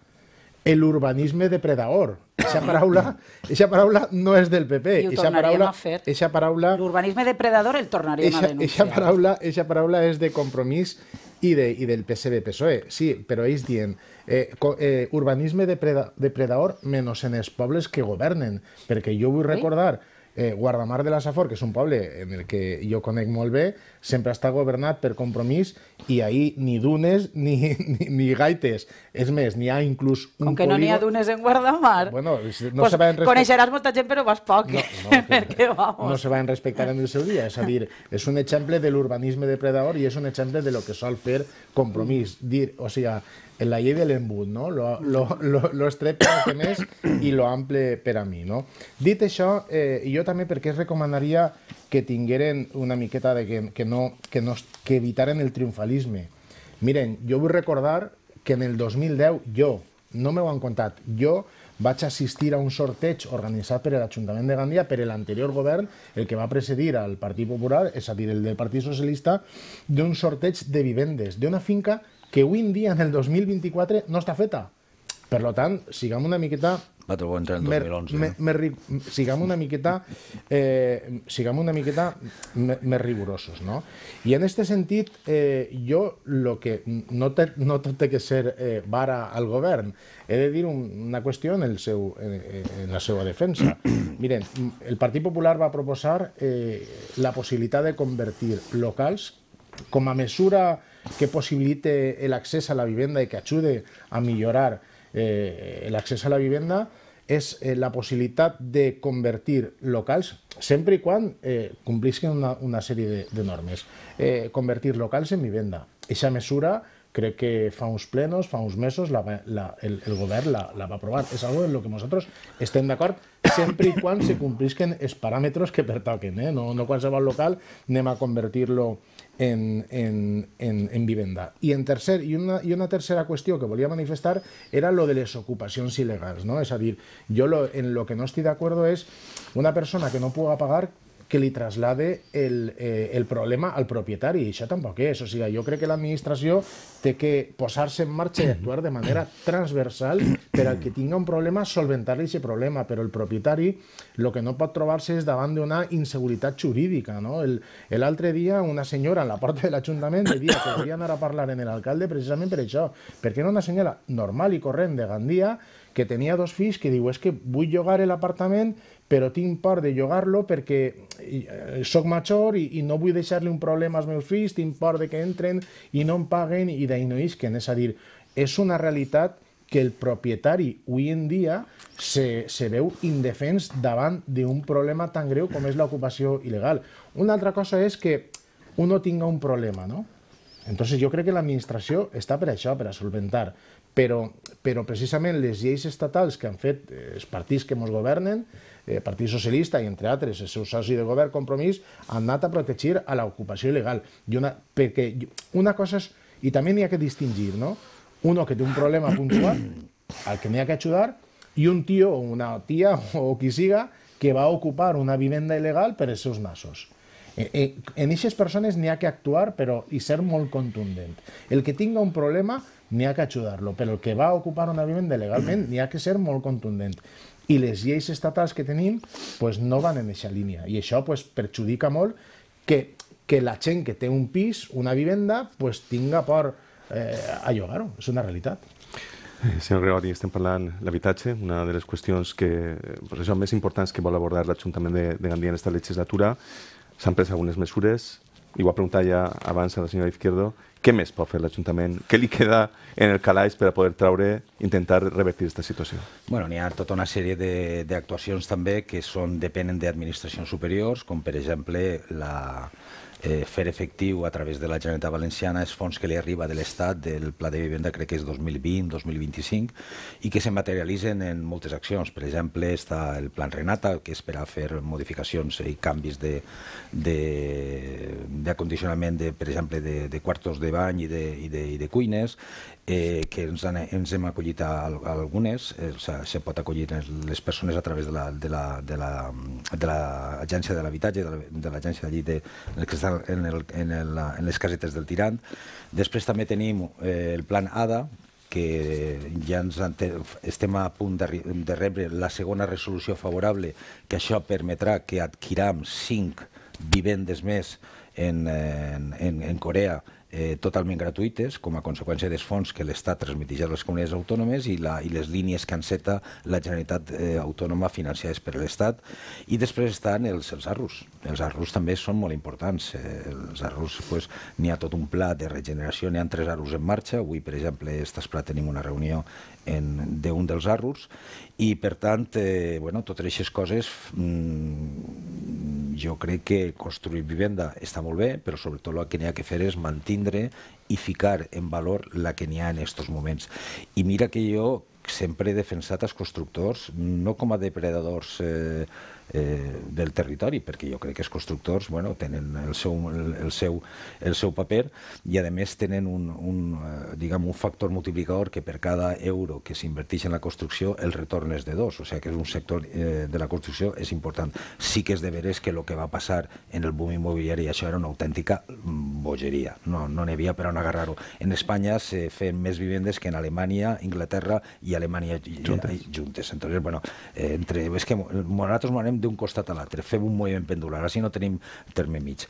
el urbanisme depredador. Eixa paraula, eixa paraula no és del PP. I ho paraula, a fer. Eixa paraula... L'urbanisme depredador el tornaríem eixa, a denunciar. Eixa paraula, eixa paraula és de compromís i, de, i del PSB-PSOE, sí, però ells dient eh, eh, urbanisme depreda, depredador menys en els pobles que governen, perquè jo vull recordar eh, Guardamar de la Safor, que és un poble en el que jo conec molt bé, sempre està governat per compromís i ahí ni dunes ni, ni, ni gaites. És més, n'hi ha inclús un Com que polígon... no n'hi ha dunes en Guardamar, bueno, no pues, respect... coneixeràs molta gent però vas poc. No, eh? no, perquè, vamos. no se van respectar en el seu dia. És a dir, és un exemple de l'urbanisme depredador i és un exemple de lo que sol fer compromís. Dir, o sigui, en la llei de l'embut, no? Lo, lo, lo, lo estret per que més i lo ample per a mi, no? Dit això, eh, jo també perquè recomanaria que tingueren una miqueta de que, que, no, que, no, que evitaren el triomfalisme. Miren, jo vull recordar que en el 2010 jo, no m'ho han contat, jo vaig assistir a un sorteig organitzat per l'Ajuntament de Gandia per l'anterior govern, el que va precedir al Partit Popular, és a dir, el del Partit Socialista, d'un sorteig de vivendes, d'una finca que avui en dia, en el 2024, no està feta. Per tant, siguem una miqueta... Va trobar entre el 2011. Me, eh. me, me, siguem una miqueta, eh, siguem una miqueta més rigorosos, no? I en aquest sentit, eh, jo lo que no, te, no tot té que ser eh, vara al govern. He de dir un, una qüestió en, el seu, en, en la seva defensa. Miren, el Partit Popular va proposar eh, la possibilitat de convertir locals com a mesura que posibilite el acceso a la vivienda y que ayude a mejorar eh, el acceso a la vivienda es eh, la posibilidad de convertir locales, siempre y cuando eh, una, serie de, normas, eh, convertir locales en vivienda. Esa mesura creo que fa plenos, fa mesos, el, gobierno la, va a aprobar. Es algo en lo que nosotros estén de acuerdo, siempre y cuando se cumplisquen es parámetros que pertoquen. Eh? No, no local va a convertirlo, en, en, en, Y, en tercer, y, una, y una tercera cuestión que a manifestar era lo de las ocupaciones ilegales no? es decir, yo lo, en lo que no estoy de acuerdo es una persona que no pueda pagar que li traslade el, eh, el problema al propietari. I això tampoc és. O sigui, jo crec que l'administració té que posar-se en marxa i actuar de manera transversal per al que tinga un problema, solventar-li aquest problema. Però el propietari el que no pot trobar-se és davant d'una inseguretat jurídica. No? L'altre dia una senyora en la porta de l'Ajuntament dia que volia anar a parlar en l'alcalde precisament per això, perquè era una senyora normal i corrent de Gandia que tenia dos fills que diu és es que vull llogar l'apartament però tinc por de llogar-lo perquè eh, sóc major i, i no vull deixar-li un problema als meus fills, tinc por de que entren i no em paguen i d'ahir no isquen. És a dir, és una realitat que el propietari avui en dia se, se veu indefens davant d'un problema tan greu com és l'ocupació il·legal. Una altra cosa és que uno tinga un problema, no? Entonces jo crec que l'administració està per això, per a solventar. Però, però precisament les lleis estatals que han fet eh, els partits que ens governen Eh, Partido Socialista y entre otros, el seu de gobierno compromís, han anat a protegir a ocupación ocupación I una, una cosa es, y también hay que distinguir, no? Uno que tiene un problema puntual, al que n'hi ha que ayudar, y un tío o una tía o quien siga que va a ocupar una vivienda ilegal per esos nasos. Eh, eh, en esas personas ni ha que actuar y y ser muy contundente. El que tenga un problema ni ha que ayudarlo, pero el que va a ocupar una vivienda ilegalmente, ni ha que ser muy contundente. i les lleis estatals que tenim pues, no van en aquesta línia. I això pues, perjudica molt que, que la gent que té un pis, una vivenda, pues, tinga por eh, a llogar-ho. És una realitat. Eh, senyor Gregori, estem parlant l'habitatge, una de les qüestions que, pues, això, més importants que vol abordar l'Ajuntament de, de Gandia en aquesta legislatura. S'han pres algunes mesures, i ho va preguntar ja abans a la senyora Izquierdo, què més pot fer l'Ajuntament? Què li queda en el calaix per a poder traure, intentar revertir aquesta situació? Bueno, n'hi ha tota una sèrie d'actuacions també que són, depenen d'administracions superiors, com per exemple la, eh, fer efectiu a través de la Generalitat Valenciana els fons que li arriba de l'Estat del Pla de Vivenda, crec que és 2020-2025, i que se materialitzen en moltes accions. Per exemple, està el Plan Renata, que és per a fer modificacions i canvis d'acondicionament, de, de, de, per exemple, de, de quartos de bany i de, i de, i de cuines eh, que ens, han, ens hem acollit a, a algunes, eh, o sigui, se pot acollir les persones a través de l'agència de l'habitatge, de l'agència la, de, de, de, de que de, en, el, en, el, en les casetes del Tirant. Després també tenim eh, el plan ADA, que ja ens estem a punt de, de rebre la segona resolució favorable, que això permetrà que adquiram cinc vivendes més en, en, en Corea eh, totalment gratuïtes com a conseqüència dels fons que l'Estat transmeteix a les comunitats autònomes i, la, i les línies que enceta la Generalitat eh, Autònoma financiades per l'Estat. I després estan els, els arros. Els arros també són molt importants. Eh, els arros, pues, n'hi ha tot un pla de regeneració, n'hi ha tres arros en marxa. Avui, per exemple, a tenim una reunió d'un dels arros i, per tant, eh, bueno, totes aquestes coses mm, jo crec que construir vivenda està molt bé, però sobretot el que n'hi ha que fer és mantindre i ficar en valor la que n'hi ha en aquests moments. I mira que jo sempre he defensat els constructors no com a depredadors eh, eh, del territori, perquè jo crec que els constructors bueno, tenen el seu, el, el, seu, el seu paper i, a més, tenen un, un, eh, diguem, un factor multiplicador que per cada euro que s'inverteix en la construcció el retorn és de dos, o sigui que és un sector eh, de la construcció és important. Sí que és de veres que el que va passar en el boom immobiliari, això era una autèntica mm, bogeria, no n'hi no havia per on agarrar-ho. En Espanya se feien més vivendes que en Alemanya, Inglaterra i Alemanya juntes. Eh, juntes. Entonces, bueno, eh, entre, és que nosaltres m'anem d'un costat a l'altre, fem un moviment pendular, així no tenim terme mig.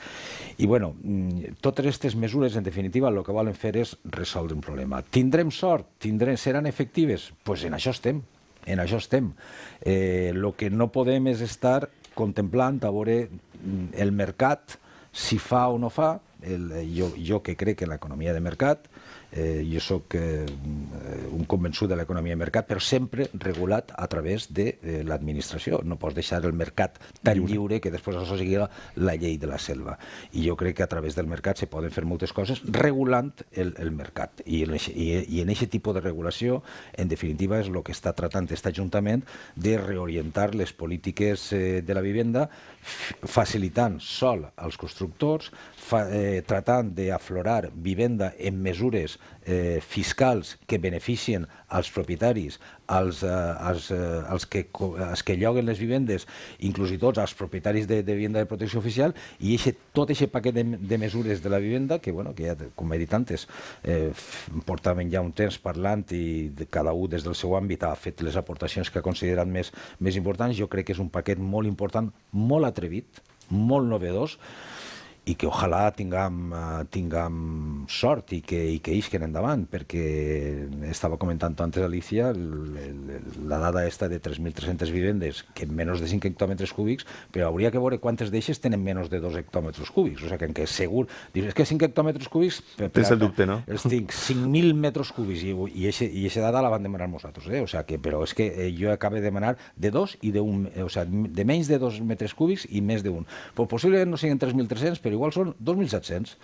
I bueno, mm, totes aquestes mesures, en definitiva, el que volen fer és resoldre un problema. Tindrem sort? Tindrem, seran efectives? Doncs pues en això estem, en això estem. Eh, que no podem és estar contemplant a veure mm, el mercat, si fa o no fa, el, eh, jo, jo que crec en l'economia de mercat, Eh, jo sóc eh, mm, un convençut de l'economia de mercat, però sempre regulat a través de eh, l'administració. No pots deixar el mercat tan lliure, lliure que després això sigui la, la llei de la selva. I jo crec que a través del mercat se poden fer moltes coses regulant el, el mercat. I en, i, i en aquest tipus de regulació, en definitiva, és el que està tratant aquest Ajuntament de reorientar les polítiques eh, de la vivenda facilitant sol als constructors, fa, eh, tratant d'aflorar vivenda en mesures eh, fiscals que beneficien als propietaris, als, eh, als, eh, als, que, als que lloguen les vivendes, inclús i tots els propietaris de, de vivenda de protecció oficial, i eixe, tot aquest paquet de, de mesures de la vivenda, que, bueno, que ja, com he dit antes, eh, portaven ja un temps parlant i de, cada un des del seu àmbit ha fet les aportacions que ha considerat més, més importants, jo crec que és un paquet molt important, molt atrevit, molt novedós, i que ojalà tinguem, eh, tinguem sort i que, i que isquen endavant, perquè estava comentant antes Alicia la dada esta de 3.300 vivendes, que en menys de 5 hectòmetres cúbics, però hauria que veure quantes d'eixes tenen menys de 2 hectòmetres cúbics, o sigui que, en que segur... Dius, és que 5 hectòmetres cúbics... Tens el dubte, no? Els tinc, 5.000 metres cúbics, i, i, eixe, i eixa dada la van demanar nosaltres, eh? o sigui que, però és que eh, jo acabo de demanar de 2 i de 1, o sigui, de menys de 2 metres cúbics i més de Però possiblement no siguin 3.300, però però igual són 2.700.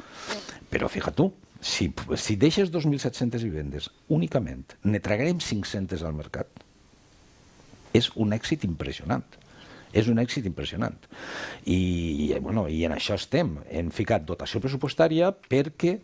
Però fija tu, si, si deixes 2.700 vivendes únicament, ne traguem 500 al mercat, és un èxit impressionant. És un èxit impressionant. I, bueno, i en això estem. Hem ficat dotació pressupostària perquè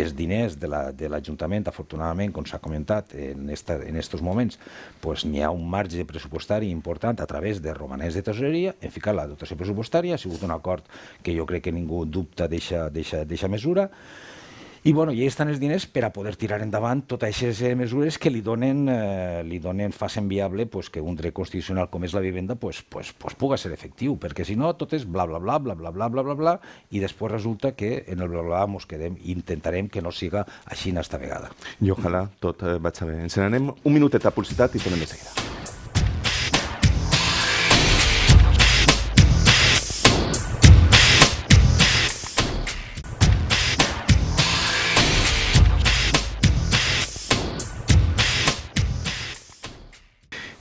els diners de l'Ajuntament, la, de afortunadament, com s'ha comentat, en, esta, en estos moments, pues, n'hi ha un marge pressupostari important a través de romanents de tesoreria, en ficat la dotació pressupostària, ha sigut un acord que jo crec que ningú dubta d'aquesta mesura, i, bueno, i ells estan els diners per a poder tirar endavant totes aquestes eh, mesures que li donen, eh, li donen facen viable pues, que un dret constitucional com és la vivenda pues, pues, pues, puga ser efectiu, perquè si no tot és bla, bla, bla, bla, bla, bla, bla, bla, bla, i després resulta que en el bla, bla, bla mos quedem i intentarem que no siga així esta vegada. I ojalà tot eh, vaig saber. Ens n'anem un minutet a publicitat i tornem de seguida.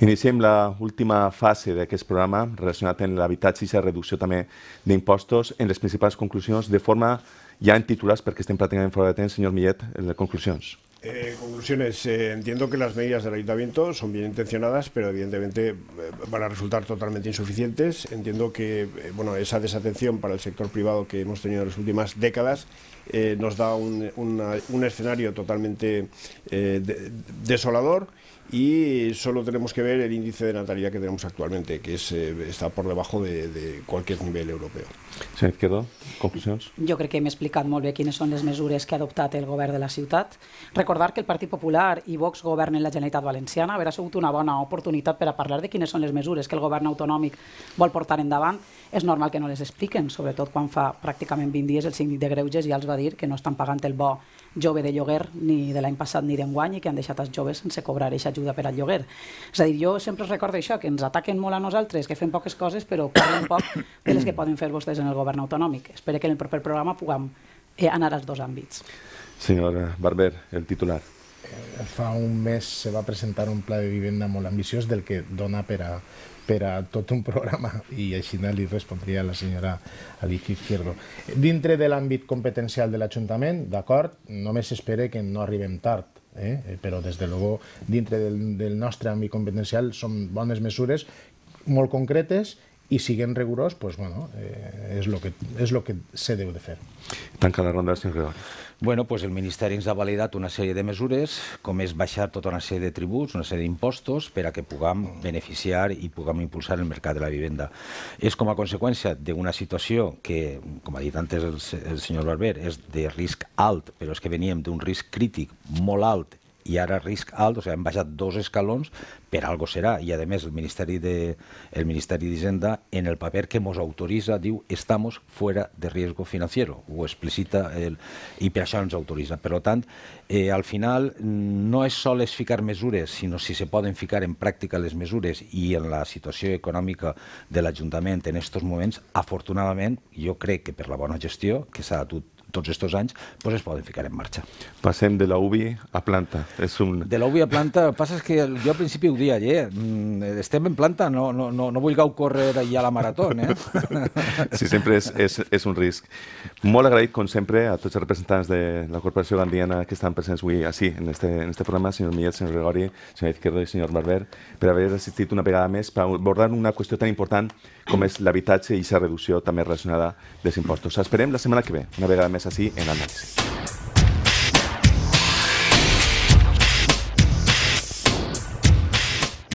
Iniciem la última fase d'aquest programa relacionat amb l'habitatge i la reducció també d'impostos en les principals conclusions de forma ja en titulars perquè estem pràcticament fora de temps. Senyor Millet, les conclusions. Eh, conclusiones. Eh, entiendo que las medidas del ayuntamiento son bien intencionadas, pero evidentemente eh, van a resultar totalmente insuficientes. Entiendo que bueno, esa desatención para el sector privado que hemos tenido en las últimas décadas nos da un, escenario totalmente desolador y solo tenemos que ver el índice de natalidad que tenemos actualmente, que es, está por debajo de, cualquier nivel europeo. Señor Izquierdo, conclusiones. Yo creo que me explican muy bien quiénes son las medidas que ha adoptado el Gobierno de la Ciudad. recordar que el Partit Popular i Vox governen la Generalitat Valenciana. Haurà sigut una bona oportunitat per a parlar de quines són les mesures que el govern autonòmic vol portar endavant. És normal que no les expliquen, sobretot quan fa pràcticament 20 dies el síndic de Greuges ja els va dir que no estan pagant el bo jove de lloguer ni de l'any passat ni d'enguany i que han deixat els joves sense cobrar aquesta ajuda per al lloguer. És a dir, jo sempre recordo això, que ens ataquen molt a nosaltres, que fem poques coses, però parlen poc de les que poden fer vostès en el govern autonòmic. Espero que en el proper programa puguem eh, anar als dos àmbits senyor Barber, el titular. Fa un mes se va presentar un pla de vivenda molt ambiciós del que dona per a, per a tot un programa i així li respondria la senyora Alicia Izquierdo. Dintre de l'àmbit competencial de l'Ajuntament, d'acord, només espere que no arribem tard, eh? però des de luego dintre del, del nostre àmbit competencial són bones mesures molt concretes i siguem rigorós, pues, bueno, eh, és, lo que, és lo que se deu de fer. Tanca la ronda, senyor Gregori. Bueno, pues el Ministeri ens ha validat una sèrie de mesures, com és baixar tota una sèrie de tributs, una sèrie d'impostos, per a que puguem beneficiar i puguem impulsar el mercat de la vivenda. És com a conseqüència d'una situació que, com ha dit antes el, el senyor Barber, és de risc alt, però és que veníem d'un risc crític molt alt i ara risc alt, o sigui, hem baixat dos escalons, per algo serà, i a més el Ministeri de, el Ministeri d'Hisenda en el paper que ens autoritza diu estamos fuera de riesgo financiero, ho explicita el, i per això ens autoritza. Per tant, eh, al final no és sol és ficar mesures, sinó si se poden ficar en pràctica les mesures i en la situació econòmica de l'Ajuntament en aquests moments, afortunadament, jo crec que per la bona gestió que s'ha dut tots aquests anys, doncs es poden ficar en marxa. Passem de la UBI a planta. És un... De la UBI a planta, el que passa és que jo al principi ho dia ayer, mm, estem en planta, no, no, no, no vull vulgueu córrer allà a la marató, eh? Sí, sempre és, és, és un risc. Molt agraït, com sempre, a tots els representants de la Corporació Gandiana que estan presents avui així, en este, en este programa, senyor Millet, senyor Gregori, senyor Izquierdo i senyor Barber, per haver assistit una vegada més per abordar una qüestió tan important com és l'habitatge i la reducció també relacionada dels impostos. Esperem la setmana que ve, una vegada més así en análisis.